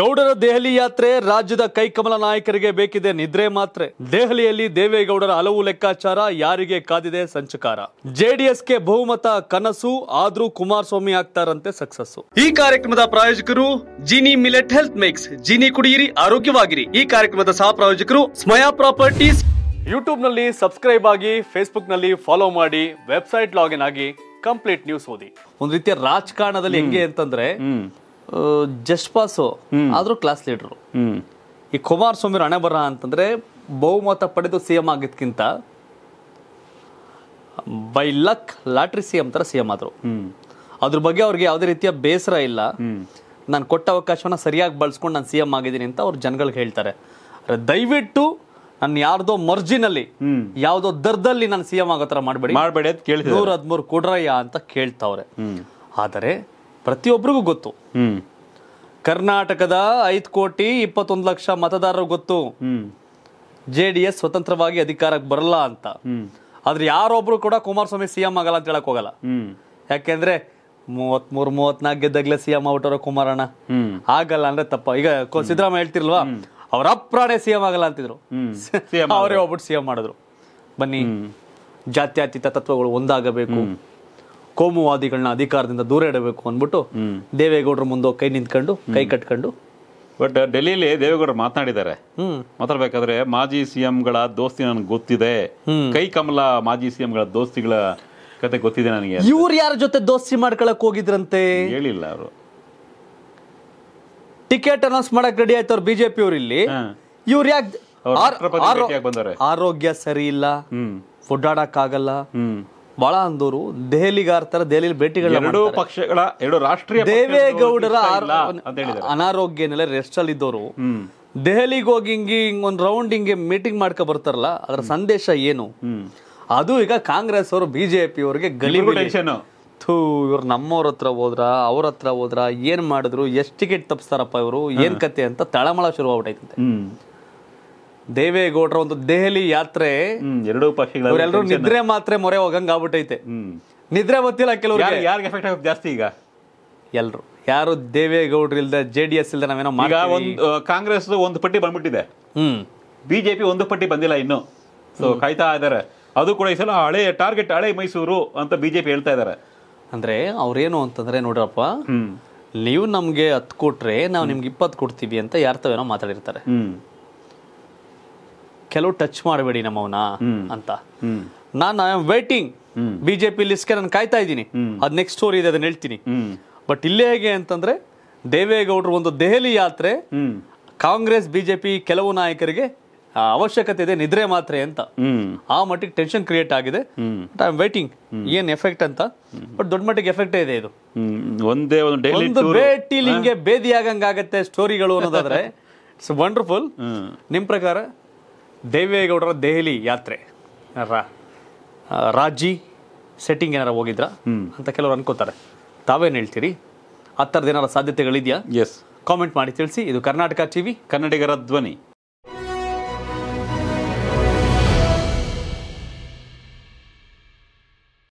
ಗೌಡರ ದೆಹಲಿ ಯಾತ್ರೆ ರಾಜ್ಯದ ಕೈಕಮಲ ನಾಯಕರಿಗೆ ಬೇಕಿದೆ ನಿದ್ರೆ ಮಾತ್ರ ದೆಹಲಿಯಲ್ಲಿ ದೇವೇಗೌಡರ ಹಲವು ಲೆಕ್ಕಾಚಾರ ಯಾರಿಗೆ ಕಾದಿದೆ ಸಂಚಕಾರ ಜೆಡಿಎಸ್ಗೆ ಬಹುಮತ ಕನಸು ಆದ್ರೂ ಕುಮಾರಸ್ವಾಮಿ ಆಗ್ತಾರಂತೆ ಸಕ್ಸಸ್ ಈ ಕಾರ್ಯಕ್ರಮದ ಪ್ರಾಯೋಜಕರು Jini millet health mix Jini ಕುಡಿಯಿರಿ ಆರೋಗ್ಯವಾಗಿರಿ ಈ ಕಾರ್ಯಕ್ರಮದ ಸಹ ಪ್ರಾಯೋಜಕರು ಸ್ಮಯಾ ಪ್ರಾಪರ್ಟೀಸ್ ಯೂಟ್ಯೂಬ್ ನಲ್ಲಿ ಸಬ್ಸ್ಕ್ರೈಬ್ ಆಗಿ ಫೇಸ್ಬುಕ್ ನಲ್ಲಿ ಫಾಲೋ ಮಾಡಿ ವೆಬ್ಸೈಟ್ ಲಾಗಿನ್ ಆಗಿ ಕಂಪ್ಲೀಟ್ ನ್ಯೂಸ್ ಓದಿ ಒಂದು ರೀತಿಯ ರಾಜಕಾರಣದಲ್ಲಿ ಹೆಂಗೆ ಅಂತಂದ್ರೆ ಜಸ್ಟ್ ಪಾಸು ಆದರೂ ಕ್ಲಾಸ್ ಲೀಡರು ಈ ಕುಮಾರಸ್ವಾಮಿ ಹಣೆ ಬರ ಅಂತಂದ್ರೆ ಬಹುಮತ ಪಡೆದು ಸಿ ಎಂ ಆಗಿದ್ದಕ್ಕಿಂತ by luck lottery C M ಥರ ಸಿ ಎಂ ಆದರು ಅದ್ರ ಬಗ್ಗೆ ಅವ್ರಿಗೆ ಯಾವುದೇ ರೀತಿಯ ಬೇಸರ ಇಲ್ಲ ನಾನು ಕೊಟ್ಟ ಅವಕಾಶವನ್ನ ಸರಿಯಾಗಿ ಬಳಸ್ಕೊಂಡು ನಾನು ಸಿ ಎಂ ಆಗಿದ್ದೀನಿ ಅಂತ ಅವ್ರು ಜನಗಳಿಗೆ ಹೇಳ್ತಾರೆ ದಯವಿಟ್ಟು ನನ್ನ ಯಾರ್ದೋ ಮರ್ಜಿನಲ್ಲಿ ಯಾವ್ದೋ ದರ್ದಲ್ಲಿ ನಾನು ಸಿ ಎಂ ಆಗೋ ಥರ ಮಾಡಬೇಡಿ ಮಾಡಬೇಡಿ ಅಂತ ಕೇಳಿ ನೂರ ಹದಿಮೂರು ಕೊಡ್ರಯ್ಯ ಅಂತ ಕೇಳ್ತಾವ್ರೆ ಆದರೆ ಪ್ರತಿಯೊಬ್ಬರಿಗೂ ಗೊತ್ತು ಕರ್ನಾಟಕದ ಐದು ಕೋಟಿ ಇಪ್ಪತ್ತೊಂದು ಲಕ್ಷ ಮತದಾರರು ಗೊತ್ತು ಜೆ ಡಿ ಎಸ್ ಸ್ವತಂತ್ರವಾಗಿ ಅಧಿಕಾರಕ್ಕೆ ಬರಲ್ಲ ಅಂತ ಆದ್ರೆ ಯಾರೊಬ್ರು ಕೂಡ ಕುಮಾರಸ್ವಾಮಿ ಸಿಎಂ ಆಗಲ್ಲ ಅಂತ ಹೇಳಕ್ ಹೋಗಲ್ಲ ಯಾಕೆಂದ್ರೆ ಮೂರ್ ನಾಲ್ಕು ಗೆದ್ದಾಗ್ಲೇ ಸಿಎಂ ಆಗ್ಬಿಟ್ಟವ್ರ ಕುಮಾರಣ್ಣ ಆಗಲ್ಲ ಅಂದ್ರೆ ತಪ್ಪ ಈಗ ಸಿದ್ದರಾಮಯ್ಯ ಹೇಳ್ತಿರ್ಲ್ವಾ ಅವ್ರ ಅಪ್ರಾಣೆ ಸಿಎಂ ಆಗಲ್ಲ ಅಂತಿದ್ರು ಅವರೇ ಒಬ್ಬಟ್ಟು ಸಿಎಂ ಮಾಡಿದ್ರು ಬನ್ನಿ ಜಾತ್ಯತೀತ ತತ್ವಗಳು ಒಂದಾಗಬೇಕು ಕೋಮುವಾದಿಗಳನ್ನ ಅಧಿಕಾರದಿಂದ ದೂರ ಇಡಬೇಕು ಅಂದ್ಬಿಟ್ಟು ದೇವೇಗೌಡರ ಮುಂದೆ ಕೈ ನಿಂತ್ಕೊಂಡು ಕೈ ಕಟ್ಕೊಂಡು ಬಟ್ ಡೆಲ್ಲಿಲಿ uh, ದೇವೇಗೌಡರು ಮಾತನಾಡಿದ್ದಾರೆ ಮಾತಾಡ್ಬೇಕಾದ್ರೆ ಮಾಜಿ ಸಿಎಂಗಳ ದೋಸ್ತಿ ನನಗೆ ಗೊತ್ತಿದೆ ಕೈ ಕಮಲ ಮಾಜಿ ಸಿಎಂಗಳ ದೋಸ್ತಿಗಳ ಕತೆ ಗೊತ್ತಿದೆ ನನಗೆ ಇವ್ರು ಯಾರ ಜೊತೆ ದೋಸ್ತಿ ಮಾಡ್ಕೊಳಕ್ ಹೋಗಿದ್ರಂತೆ ಹೇಳಿಲ್ಲ ಅವರು ಟಿಕೆಟ್ ಅನೌನ್ಸ್ ಮಾಡಕ್ ರೆಡಿ ಆಯ್ತವ್ರು ಬಿಜೆಪಿ ಅವ್ರು ಇಲ್ಲಿ ಇವ್ರು ಯಾಕೆ ಆರೋಗ್ಯ ಸರಿ ಇಲ್ಲ ಹ್ಮ್ ಆಗಲ್ಲ ಬಹಳ ಅಂದೂರು ದೆಹಲಿಗಾರ್ ತರ ದೆಹಲಿಯಲ್ಲಿ ಭೇಟಿಗಳು ಪಕ್ಷಗಳ ಎರಡು ರಾಷ್ಟ್ರೀಯ ದೇವೇಗೌಡರ ಅನಾರೋಗ್ಯನೆಲ್ಲ ರೆಸ್ಟ್ ಅಲ್ಲಿ ಇದ್ದವರು ದೆಹಲಿಗೆ ಹೋಗಿ ಹಿಂಗಿ ಒಂದ್ ರೌಂಡ್ ಹಿಂಗೆ ಮೀಟಿಂಗ್ ಮಾಡ್ಕೊ ಬರ್ತಾರಲ್ಲ ಅದ್ರ ಸಂದೇಶ ಏನು ಅದು ಈಗ ಕಾಂಗ್ರೆಸ್ ಅವರು ಬಿಜೆಪಿ ಅವ್ರಿಗೆ ಗಲಿ ಥೂ ಇವ್ರು ನಮ್ಮವ್ರ ಹತ್ರ ಹೋದ್ರ ಅವ್ರ ಹತ್ರ ಹೋದ್ರ ಏನ್ ಮಾಡಿದ್ರು ಎಷ್ಟ್ ಟಿಕೆಟ್ ತಪ್ಪಿಸ್ತಾರಪ್ಪ ಇವರು ಏನ್ ಕತೆ ಅಂತ ತಳಮಳ ಶುರು ದೇವೇಗೌಡರ ಒಂದು ದೆಹಲಿ ಯಾತ್ರೆ ಎರಡು ಪಕ್ಷಗಳು ನಿದ್ರೆ ಮಾತ್ರ ಮೊರೆ ಹೋಗಂಗ ಆಗ್ಬಿಟ್ಟೈತೆ ನಿದ್ರೆ ಗೊತ್ತಿಲ್ಲ ಕೆಲವರು ಯಾರಿಗೆ ಎಫೆಕ್ಟ್ ಆಗುತ್ತೆ ಜಾಸ್ತಿ ಈಗ ಎಲ್ರು ಯಾರು ದೇವೇಗೌಡರು ಇಲ್ದ ಜೆ ಡಿ ಎಸ್ ಇಲ್ದ ನಾವೇನೋ ಈಗ ಒಂದು ಕಾಂಗ್ರೆಸ್ ಒಂದು ಪಟ್ಟಿ ಬಂದ್ಬಿಟ್ಟಿದೆ ಹ್ಮ್ ಬಿಜೆಪಿ ಒಂದು ಪಟ್ಟಿ ಬಂದಿಲ್ಲ ಇನ್ನು ಸೊ ಕಾಯ್ತಾ ಇದ್ದಾರೆ ಅದು ಕೂಡ ಈ ಸಲ ಹಳೆ ಟಾರ್ಗೆಟ್ ಹಳೆ ಮೈಸೂರು ಅಂತ ಬಿಜೆಪಿ ಹೇಳ್ತಾ ಇದ್ದಾರೆ ಅಂದ್ರೆ ಅವ್ರೇನು ಅಂತಂದ್ರೆ ನೋಡ್ರಪ್ಪ ನೀವು ನಮ್ಗೆ ಹತ್ತು ಕೊಟ್ರೆ ನಾವು ನಿಮ್ಗೆ ಇಪ್ಪತ್ತು ಕೊಡ್ತೀವಿ ಅಂತ ಯಾರ್ತವೇನೋ ಮಾತಾಡಿರ್ತಾರೆ ಕೆಲವು ಟಚ್ ಮಾಡಬೇಡಿ ನಮ್ಮವನ್ನ ಅಂತ ನಾನು ಐ ಆಮ್ ವೈಟಿಂಗ್ ಬಿಜೆಪಿ ಲಿಸ್ಟ್ಗೆ ನಾನು ಕಾಯ್ತಾ ಇದ್ದೀನಿ ಅದ್ ನೆಕ್ಸ್ಟ್ ಸ್ಟೋರಿ ಇದೆ ಅದನ್ನ ಹೇಳ್ತೀನಿ ಬಟ್ ಇಲ್ಲೇ ಹೇಗೆ ಅಂತಂದ್ರೆ ದೇವೇಗೌಡರು ಒಂದು ದೆಹಲಿ ಯಾತ್ರೆ ಕಾಂಗ್ರೆಸ್ ಬಿಜೆಪಿ ಕೆಲವು ನಾಯಕರಿಗೆ ಅವಶ್ಯಕತೆ ಇದೆ ನಿದ್ರೆ ಮಾತ್ರೆ ಅಂತ ಆ ಮಟ್ಟಿಗೆ ಟೆನ್ಷನ್ ಕ್ರಿಯೇಟ್ ಆಗಿದೆ ಐ ಆಮ್ ವೈಟಿಂಗ್ ಏನ್ ಎಫೆಕ್ಟ್ ಅಂತ ಬಟ್ ದೊಡ್ಡ ಮಟ್ಟಿಗೆ ಎಫೆಕ್ಟ್ ಇದೆ ಇದು ಒಂದೇ ಒಂದು ಭೇಟಿಲಿ ಹಿಂಗೆ ಆಗಂಗಾಗತ್ತೆ ಸ್ಟೋರಿಗಳು ಅನ್ನೋದಾದ್ರೆ ಇಟ್ಸ್ ವಂಡರ್ಫುಲ್ ನಿಮ್ ಪ್ರಕಾರ ದೇವೇಗೌಡರ ದೆಹಲಿ ಯಾತ್ರೆ ರಾಜಿ ಸೆಟ್ಟಿಂಗ್ ಏನಾರ ಹೋಗಿದ್ರಾ ಅಂತ ಕೆಲವರು ಅನ್ಕೋತಾರೆ ತಾವೇನು ಹೇಳ್ತೀರಿ ಆ ಥರದ್ದು ಏನಾರ ಸಾಧ್ಯತೆಗಳಿದೆಯಾ ಎಸ್ ಕಾಮೆಂಟ್ ಮಾಡಿ ತಿಳಿಸಿ ಇದು ಕರ್ನಾಟಕ ಟಿವಿ ಕನ್ನಡಿಗರ ಧ್ವನಿ